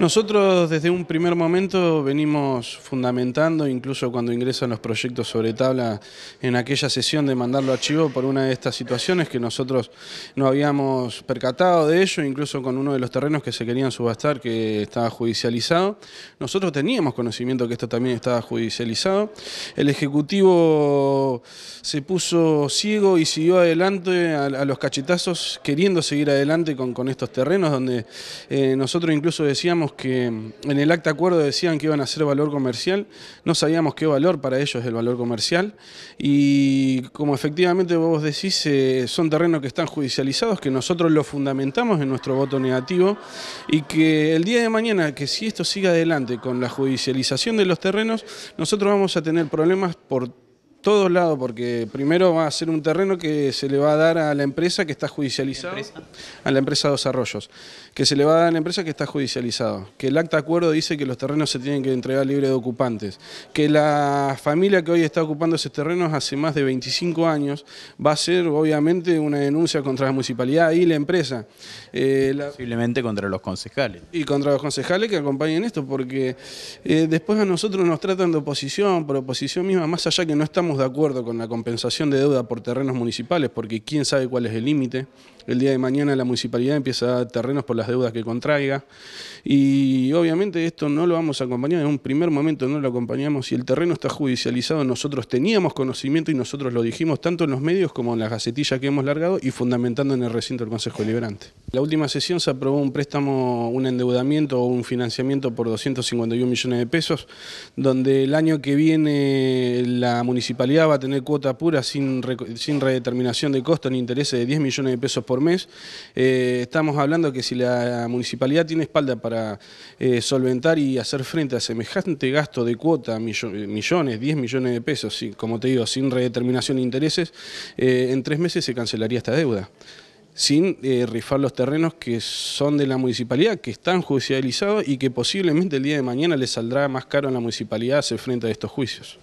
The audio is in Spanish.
Nosotros desde un primer momento venimos fundamentando, incluso cuando ingresan los proyectos sobre tabla, en aquella sesión de mandarlo a archivo por una de estas situaciones que nosotros no habíamos percatado de ello, incluso con uno de los terrenos que se querían subastar que estaba judicializado. Nosotros teníamos conocimiento que esto también estaba judicializado. El Ejecutivo se puso ciego y siguió adelante a, los cachetazos, queriendo seguir adelante con, estos terrenos, donde eh, nosotros incluso decíamos que en el acta acuerdo decían que iban a ser valor comercial, no sabíamos qué valor para ellos es el valor comercial y como efectivamente vos decís, eh, son terrenos que están judicializados, que nosotros lo fundamentamos en nuestro voto negativo y que el día de mañana, que si esto sigue adelante con la judicialización de los terrenos, nosotros vamos a tener problemas por todos lados, porque primero va a ser un terreno que se le va a dar a la empresa que está judicializado, a la empresa Dos Arroyos, que se le va a dar a la empresa que está judicializado, que el acta acuerdo dice que los terrenos se tienen que entregar libre de ocupantes, que la familia que hoy está ocupando esos terrenos hace más de 25 años va a ser obviamente una denuncia contra la municipalidad y la empresa. Eh, Posiblemente contra los concejales. Y contra los concejales que acompañen esto, porque eh, después a nosotros nos tratan de oposición, por oposición misma, más allá que no estamos de acuerdo con la compensación de deuda por terrenos municipales, porque quién sabe cuál es el límite, el día de mañana la municipalidad empieza a dar terrenos por las deudas que contraiga. Y obviamente esto no lo vamos a acompañar, en un primer momento no lo acompañamos. y el terreno está judicializado, nosotros teníamos conocimiento y nosotros lo dijimos tanto en los medios como en las gacetillas que hemos largado y fundamentando en el recinto del Consejo Deliberante. La última sesión se aprobó un préstamo, un endeudamiento o un financiamiento por 251 millones de pesos, donde el año que viene la municipalidad va a tener cuota pura sin, redeterminación de costo ni interés de 10 millones de pesos por mes. Eh, estamos hablando que si la municipalidad tiene espalda para eh, solventar y hacer frente a semejante gasto de cuota, millones, 10 millones de pesos, como te digo, sin redeterminación de intereses, eh, en tres meses se cancelaría esta deuda sin rifar los terrenos que son de la municipalidad, que están judicializados y que posiblemente el día de mañana les saldrá más caro a la municipalidad hacer frente a estos juicios.